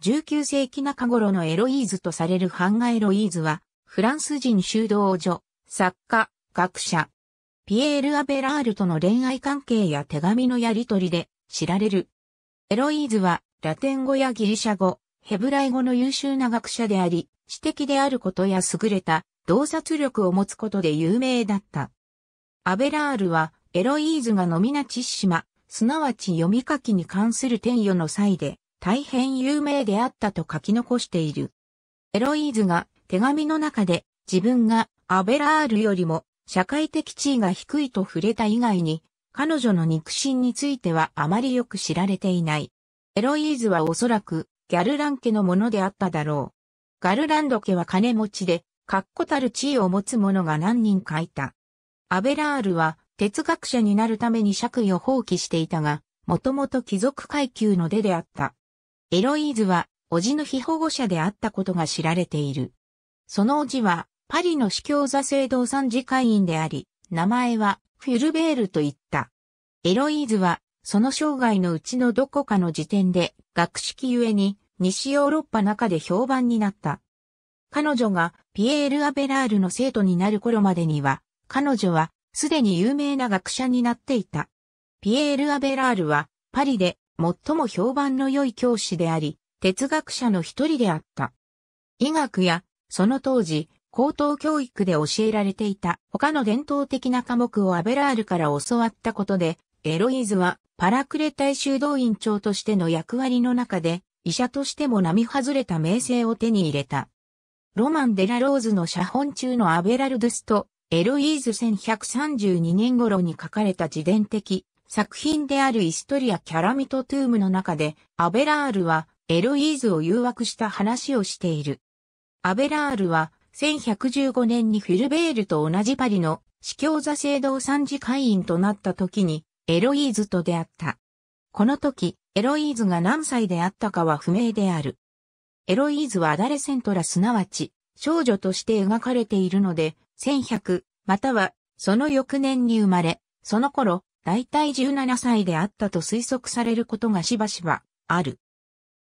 19世紀中頃のエロイーズとされるハンガエロイーズは、フランス人修道女、作家、学者、ピエール・アベラールとの恋愛関係や手紙のやりとりで知られる。エロイーズは、ラテン語やギリシャ語、ヘブライ語の優秀な学者であり、知的であることや優れた洞察力を持つことで有名だった。アベラールは、エロイーズがノミナチッシマ、すなわち読み書きに関する転与の際で、大変有名であったと書き残している。エロイーズが手紙の中で自分がアベラールよりも社会的地位が低いと触れた以外に、彼女の肉親についてはあまりよく知られていない。エロイーズはおそらくギャルラン家のものであっただろう。ガルランド家は金持ちで、確固たる地位を持つ者が何人かいた。アベラールは哲学者になるために爵位を放棄していたが、もともと貴族階級の出であった。エロイーズは、おじの非保護者であったことが知られている。そのおじは、パリの司教座制度参事会員であり、名前は、フュルベールと言った。エロイーズは、その生涯のうちのどこかの時点で、学識ゆえに、西ヨーロッパ中で評判になった。彼女が、ピエール・アベラールの生徒になる頃までには、彼女は、すでに有名な学者になっていた。ピエール・アベラールは、パリで最も評判の良い教師であり、哲学者の一人であった。医学や、その当時、高等教育で教えられていた他の伝統的な科目をアベラールから教わったことで、エロイーズはパラクレ大修道院長としての役割の中で、医者としても並外れた名声を手に入れた。ロマン・デラ・ローズの写本中のアベラルドゥスとエロイーズ1132年頃に書かれた自伝的作品であるイストリア・キャラミト・トゥームの中で、アベラールはエロイーズを誘惑した話をしている。アベラールは、1115年にフィルベールと同じパリの司教座聖堂参事会員となった時に、エロイーズと出会った。この時、エロイーズが何歳であったかは不明である。エロイーズはアダレセントラすなわち、少女として描かれているので、1100、または、その翌年に生まれ、その頃、大体17歳であったと推測されることがしばしばある。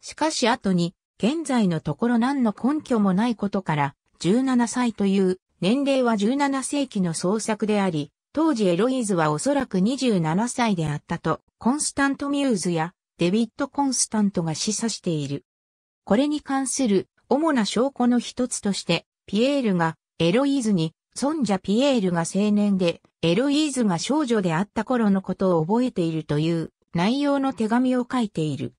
しかし後に、現在のところ何の根拠もないことから、17歳という年齢は17世紀の創作であり、当時エロイーズはおそらく27歳であったと、コンスタント・ミューズやデビッド・コンスタントが示唆している。これに関する主な証拠の一つとして、ピエールがエロイーズに、尊者ピエールが青年でエロイーズが少女であった頃のことを覚えているという内容の手紙を書いている。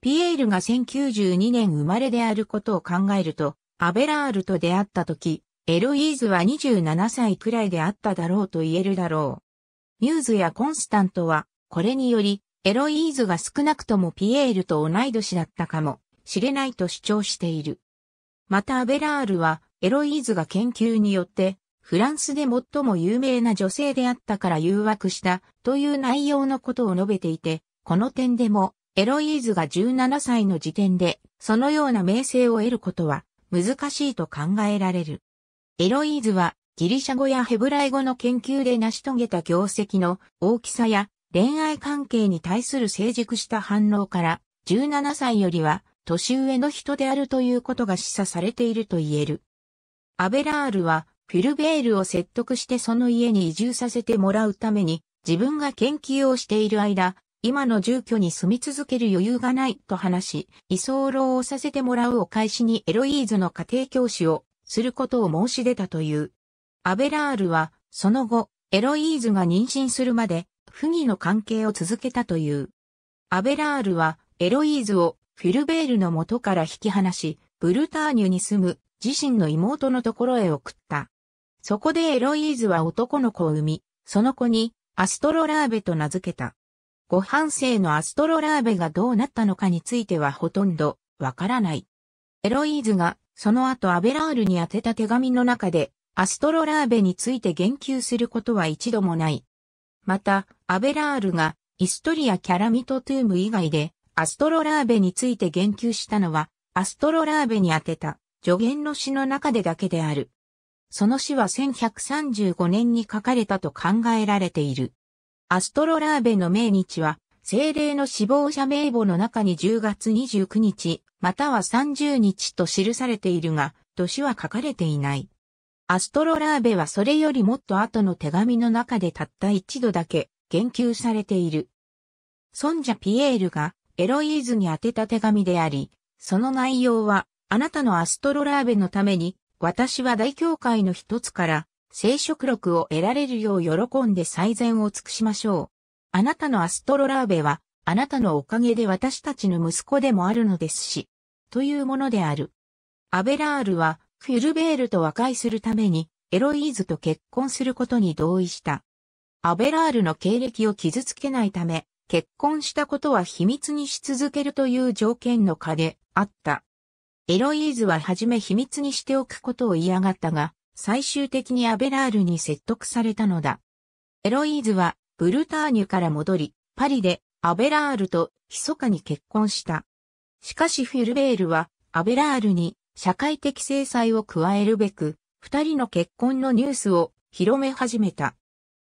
ピエールが1092年生まれであることを考えると、アベラールと出会った時、エロイーズは27歳くらいであっただろうと言えるだろう。ミューズやコンスタントは、これにより、エロイーズが少なくともピエールと同い年だったかもしれないと主張している。またアベラールは、エロイーズが研究によって、フランスで最も有名な女性であったから誘惑したという内容のことを述べていて、この点でもエロイーズが17歳の時点でそのような名声を得ることは難しいと考えられる。エロイーズはギリシャ語やヘブライ語の研究で成し遂げた業績の大きさや恋愛関係に対する成熟した反応から17歳よりは年上の人であるということが示唆されていると言える。アベラールはフィルベールを説得してその家に移住させてもらうために、自分が研究をしている間、今の住居に住み続ける余裕がないと話し、居候をさせてもらうお返しにエロイーズの家庭教師をすることを申し出たという。アベラールは、その後、エロイーズが妊娠するまで、不義の関係を続けたという。アベラールは、エロイーズをフィルベールの元から引き離し、ブルターニュに住む自身の妹のところへ送った。そこでエロイーズは男の子を産み、その子にアストロラーベと名付けた。ご半生のアストロラーベがどうなったのかについてはほとんどわからない。エロイーズがその後アベラールに宛てた手紙の中でアストロラーベについて言及することは一度もない。また、アベラールがイストリア・キャラミト・トゥーム以外でアストロラーベについて言及したのはアストロラーベに宛てた助言の詩の中でだけである。その詩は1135年に書かれたと考えられている。アストロラーベの命日は、精霊の死亡者名簿の中に10月29日、または30日と記されているが、年は書かれていない。アストロラーベはそれよりもっと後の手紙の中でたった一度だけ言及されている。孫者ピエールがエロイーズに宛てた手紙であり、その内容はあなたのアストロラーベのために私は大教会の一つから、聖職録を得られるよう喜んで最善を尽くしましょう。あなたのアストロラーベは、あなたのおかげで私たちの息子でもあるのですし、というものである。アベラールは、フィルベールと和解するために、エロイーズと結婚することに同意した。アベラールの経歴を傷つけないため、結婚したことは秘密にし続けるという条件の下であった。エロイーズははじめ秘密にしておくことを嫌がったが、最終的にアベラールに説得されたのだ。エロイーズはブルターニュから戻り、パリでアベラールと密かに結婚した。しかしフィルベールはアベラールに社会的制裁を加えるべく、二人の結婚のニュースを広め始めた。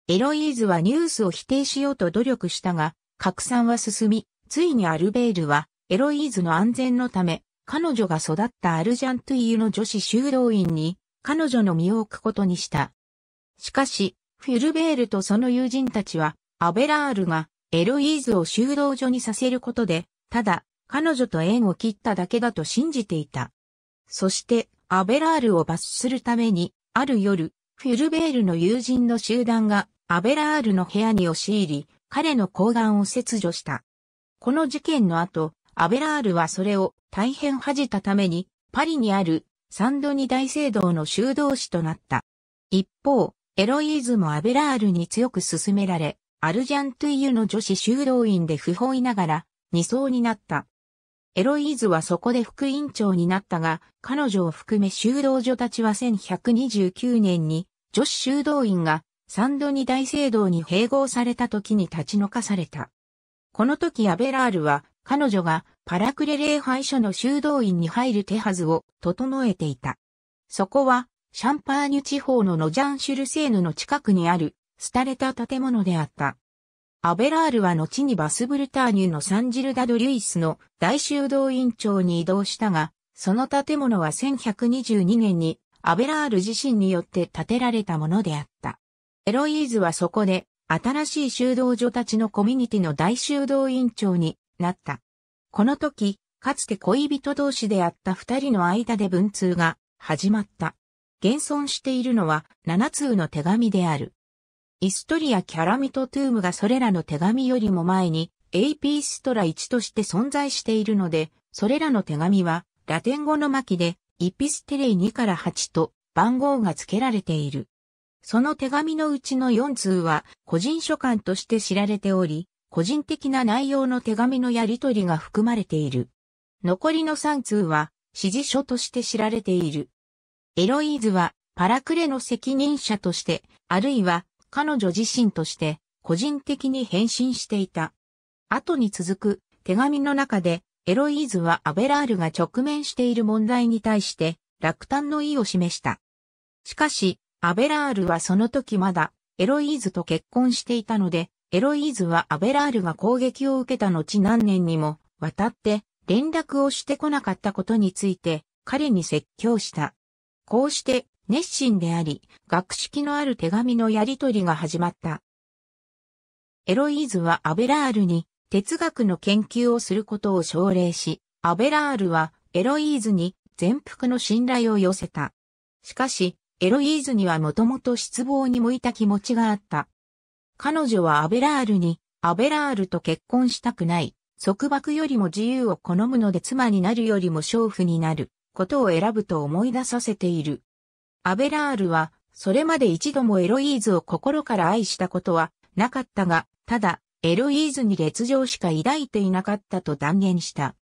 エロイーズはニュースを否定しようと努力したが、拡散は進み、ついにアルベールはエロイーズの安全のため、彼女が育ったアルジャントゥイユの女子修道院に、彼女の身を置くことにした。しかし、フュルベールとその友人たちは、アベラールがエロイーズを修道所にさせることで、ただ、彼女と縁を切っただけだと信じていた。そして、アベラールを罰するために、ある夜、フュルベールの友人の集団が、アベラールの部屋に押し入り、彼の睾丸を切除した。この事件の後、アベラールはそれを大変恥じたために、パリにあるサンドニ大聖堂の修道士となった。一方、エロイーズもアベラールに強く勧められ、アルジャントゥイユの女子修道院で不法いながら、二層になった。エロイーズはそこで副院長になったが、彼女を含め修道女たちは1129年に女子修道院がサンドニ大聖堂に併合された時に立ち退かされた。この時アベラールは彼女がパラクレ礼拝所の修道院に入る手はずを整えていた。そこは、シャンパーニュ地方のノジャンシュルセーヌの近くにある、廃れた建物であった。アベラールは後にバスブルターニュのサンジルダ・ド・リュイスの大修道院長に移動したが、その建物は1122年にアベラール自身によって建てられたものであった。エロイーズはそこで新しい修道所たちのコミュニティの大修道院長になった。この時、かつて恋人同士であった二人の間で文通が始まった。現存しているのは七通の手紙である。イストリア・キャラミト・トゥームがそれらの手紙よりも前に AP ストラ1として存在しているので、それらの手紙はラテン語の巻でイピステレイ2から8と番号が付けられている。その手紙のうちの4通は個人書簡として知られており、個人的な内容の手紙のやり取りが含まれている。残りの3通は、指示書として知られている。エロイーズは、パラクレの責任者として、あるいは、彼女自身として、個人的に返信していた。後に続く、手紙の中で、エロイーズはアベラールが直面している問題に対して、落胆の意を示した。しかし、アベラールはその時まだ、エロイーズと結婚していたので、エロイーズはアベラールが攻撃を受けた後何年にも渡って連絡をしてこなかったことについて彼に説教した。こうして熱心であり、学識のある手紙のやり取りが始まった。エロイーズはアベラールに哲学の研究をすることを奨励し、アベラールはエロイーズに全幅の信頼を寄せた。しかし、エロイーズにはもともと失望に向いた気持ちがあった。彼女はアベラールに、アベラールと結婚したくない、束縛よりも自由を好むので妻になるよりも娼婦になる、ことを選ぶと思い出させている。アベラールは、それまで一度もエロイーズを心から愛したことはなかったが、ただ、エロイーズに劣情しか抱いていなかったと断言した。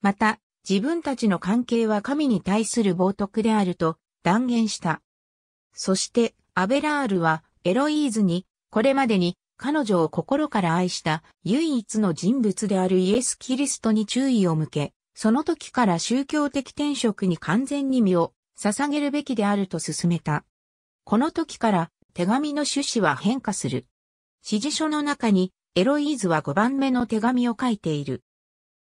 また、自分たちの関係は神に対する冒涜であると断言した。そして、アベラールはエロイーズにこれまでに彼女を心から愛した唯一の人物であるイエス・キリストに注意を向け、その時から宗教的転職に完全に身を捧げるべきであると進めた。この時から手紙の趣旨は変化する。指示書の中にエロイーズは5番目の手紙を書いている。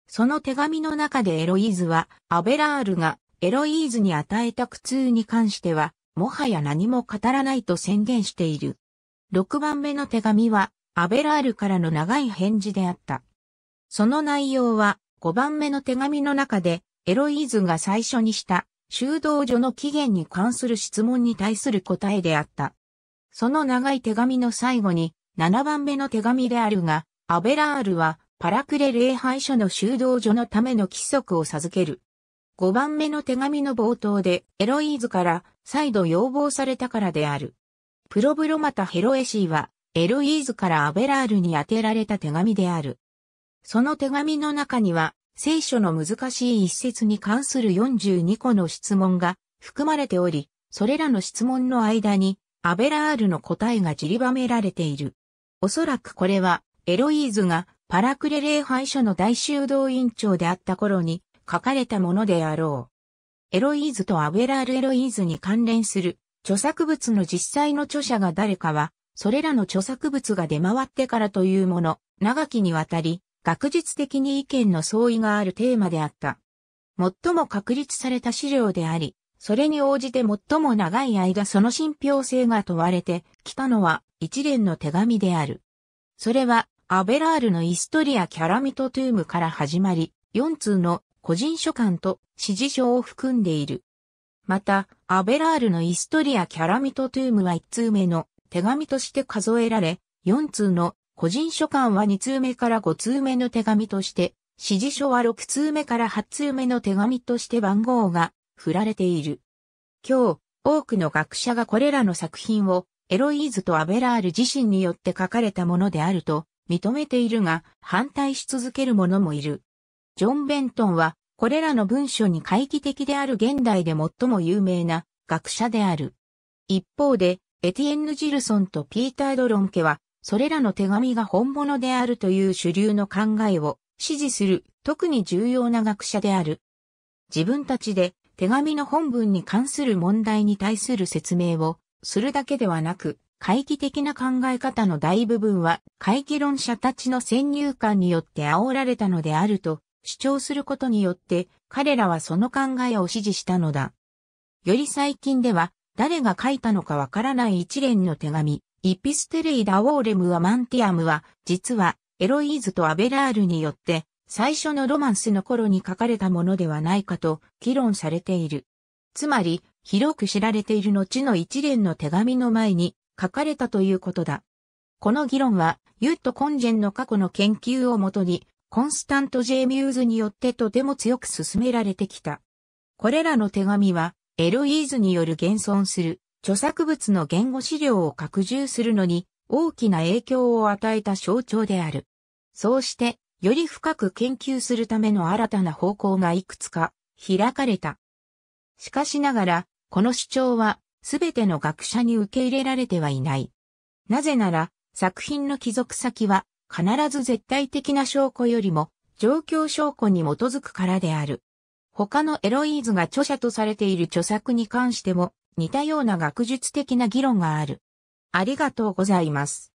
その手紙の中でエロイーズはアベラールがエロイーズに与えた苦痛に関してはもはや何も語らないと宣言している。6番目の手紙は、アベラールからの長い返事であった。その内容は、5番目の手紙の中で、エロイーズが最初にした、修道所の起源に関する質問に対する答えであった。その長い手紙の最後に、7番目の手紙であるが、アベラールは、パラクレ礼拝所の修道所のための規則を授ける。5番目の手紙の冒頭で、エロイーズから再度要望されたからである。プロブロマタ・ヘロエシーは、エロイーズからアベラールに宛てられた手紙である。その手紙の中には、聖書の難しい一節に関する42個の質問が含まれており、それらの質問の間に、アベラールの答えが散りばめられている。おそらくこれは、エロイーズがパラクレ礼拝所の大修道院長であった頃に書かれたものであろう。エロイーズとアベラール・エロイーズに関連する著作物の実際の著者が誰かは、それらの著作物が出回ってからというもの、長きにわたり、学術的に意見の相違があるテーマであった。最も確立された資料であり、それに応じて最も長い間その信憑性が問われてきたのは一連の手紙である。それは、アベラールのイストリア・キャラミト・トゥームから始まり、4通の個人書簡と指示書を含んでいる。また、アベラールのイストリア・キャラミト・トゥームは1通目の手紙として数えられ、4通の個人書簡は2通目から5通目の手紙として、指示書は6通目から8通目の手紙として番号が振られている。今日、多くの学者がこれらの作品をエロイーズとアベラール自身によって書かれたものであると認めているが、反対し続ける者もいる。ジョン・ベントンはこれらの文書に回帰的である現代で最も有名な学者である。一方で、エティエンヌ・ジルソンとピーター・ドロン家は、それらの手紙が本物であるという主流の考えを支持する特に重要な学者である。自分たちで手紙の本文に関する問題に対する説明をするだけではなく、回帰的な考え方の大部分は回帰論者たちの先入観によって煽られたのであると主張することによって彼らはその考えを支持したのだ。より最近では誰が書いたのかわからない一連の手紙、イピステレイ・ダ・ウォーレム・アマンティアムは実はエロイーズとアベラールによって最初のロマンスの頃に書かれたものではないかと議論されている。つまり、広く知られている後の一連の手紙の前に書かれたということだ。この議論は、ユット・コンジェンの過去の研究をもとにコンスタント・ジェミューズによってとても強く進められてきた。これらの手紙は、エロイーズによる現存する著作物の言語資料を拡充するのに大きな影響を与えた象徴である。そうして、より深く研究するための新たな方向がいくつか開かれた。しかしながら、この主張はすべての学者に受け入れられてはいない。なぜなら、作品の帰属先は必ず絶対的な証拠よりも状況証拠に基づくからである。他のエロイーズが著者とされている著作に関しても似たような学術的な議論がある。ありがとうございます。